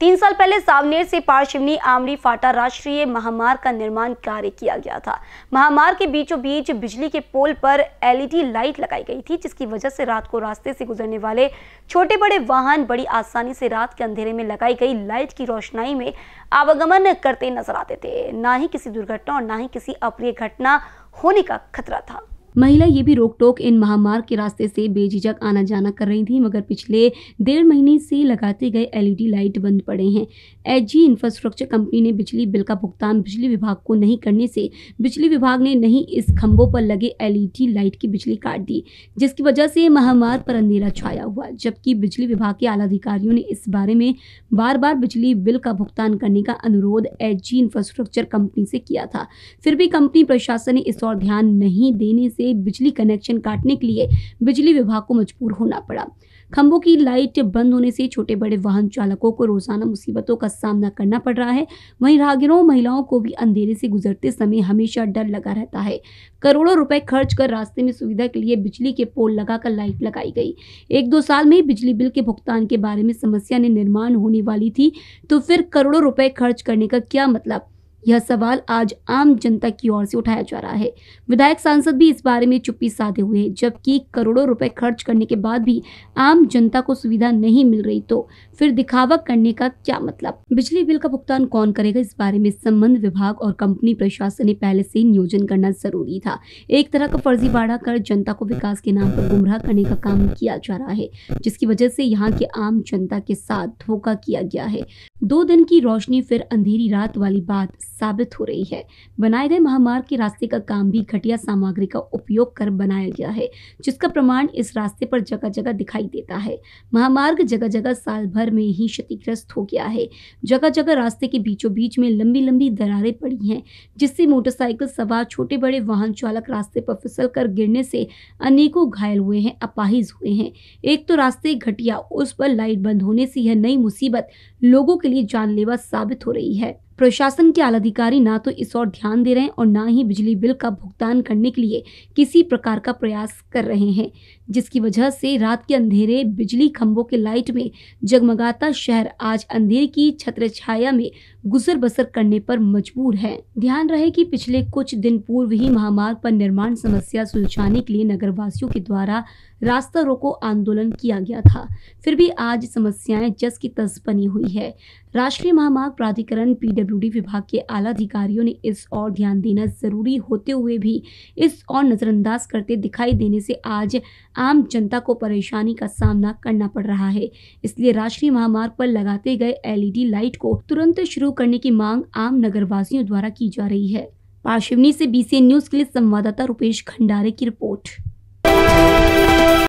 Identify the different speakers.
Speaker 1: तीन साल पहले सावनेर से पारशिवनी आमरी फाटा राष्ट्रीय महामार्ग का निर्माण कार्य किया गया था महामार्ग के बीचों बीच बिजली के पोल पर एलईडी लाइट लगाई गई थी जिसकी वजह से रात को रास्ते से गुजरने वाले छोटे बड़े वाहन बड़ी आसानी से रात के अंधेरे में लगाई गई लाइट की रोशनाई में आवागमन करते नजर आते थे ना ही किसी दुर्घटना और ना ही किसी अप्रिय घटना होने का खतरा था महिला ये भी रोक टोक इन महामार्ग के रास्ते से बेझिझक आना जाना कर रही थी मगर पिछले डेढ़ महीने से लगाते गए एलईडी लाइट बंद पड़े हैं एच इंफ्रास्ट्रक्चर कंपनी ने बिजली बिल का भुगतान बिजली विभाग को नहीं करने से बिजली विभाग ने नहीं इस खंभों पर लगे एलईडी लाइट की बिजली काट दी जिसकी वजह से महामार्ग पर अंधेरा छाया हुआ जबकि बिजली विभाग के आला अधिकारियों ने इस बारे में बार बार बिजली बिल का भुगतान करने का अनुरोध एच इंफ्रास्ट्रक्चर कंपनी से किया था फिर भी कंपनी प्रशासन ने इस और ध्यान नहीं देने से गए बिजली कनेक्शन काटने के लिए बिजली विभाग को मजबूर होना पड़ा खंभों की लाइट बंद होने से छोटे बड़े वाहन चालकों को रोजाना मुसीबतों का सामना करना पड़ रहा है वहीं राहगीरों महिलाओं को भी अंधेरे से गुजरते समय हमेशा डर लगा रहता है करोड़ों रुपए खर्च कर रास्ते में सुविधा के लिए बिजली के पोल लगाकर लाइट लगाई गई एक दो साल में बिजली बिल के भुगतान के बारे में समस्या ने निर्माण होने वाली थी तो फिर करोड़ों रुपए खर्च करने का क्या मतलब यह सवाल आज आम जनता की ओर से उठाया जा रहा है विधायक सांसद भी इस बारे में चुप्पी साधे हुए जबकि करोड़ों रुपए खर्च करने के बाद भी आम जनता को सुविधा नहीं मिल रही तो फिर दिखावा करने का क्या मतलब बिजली बिल का भुगतान कौन करेगा इस बारे में संबंध विभाग और कंपनी प्रशासन ने पहले से नियोजन करना जरूरी था एक तरह का फर्जीवाड़ा कर जनता को विकास के नाम पर गुमराह करने का काम किया जा रहा है जिसकी वजह से यहाँ के आम जनता के साथ धोखा किया गया है दो दिन की रोशनी फिर अंधेरी रात वाली बात साबित हो रही है बनाए गए महामार्ग के रास्ते का काम भी घटिया सामग्री का उपयोग कर बनाया गया है जिसका प्रमाण इस रास्ते पर जगह जगह दिखाई देता है महामार्ग जगह जगह साल भर में ही क्षतिग्रस्त हो गया है जगह जगह रास्ते के बीचों बीच में लंबी लंबी दरारें पड़ी हैं जिससे मोटरसाइकिल सवार छोटे बड़े वाहन चालक रास्ते पर फिसल कर गिरने से अनेकों घायल हुए हैं अपाहिज हुए हैं एक तो रास्ते घटिया उस पर लाइट बंद होने से यह नई मुसीबत लोगों के लिए जानलेवा साबित हो रही है प्रशासन के आला अधिकारी ना तो इस ओर ध्यान दे रहे हैं और ना ही बिजली बिल का भुगतान करने के लिए किसी प्रकार का प्रयास कर रहे हैं जिसकी वजह से रात के अंधेरे बिजली खंभों के लाइट में जगमगाता शहर आज अंधेरे की छत्र छाया में गुजर बसर करने पर मजबूर है ध्यान रहे कि पिछले कुछ दिन पूर्व ही महामार्ग पर निर्माण समस्या सुलझाने के लिए नगर वासियों के द्वारा रास्ता रोको आंदोलन किया गया था फिर भी आज समस्याएं जस की तस बनी हुई है राष्ट्रीय महामार्ग प्राधिकरण पीडब्ल्यू रूढ़ी विभाग के आला अधिकारियों ने इस और ध्यान देना जरूरी होते हुए भी इस और नज़रअंदाज करते दिखाई देने से आज आम जनता को परेशानी का सामना करना पड़ रहा है इसलिए राष्ट्रीय महामार्ग पर लगाते गए एलईडी लाइट को तुरंत शुरू करने की मांग आम नगर द्वारा की जा रही है पार्शिवनी से बीसीएन न्यूज के लिए संवाददाता रूपेश खंडारे की रिपोर्ट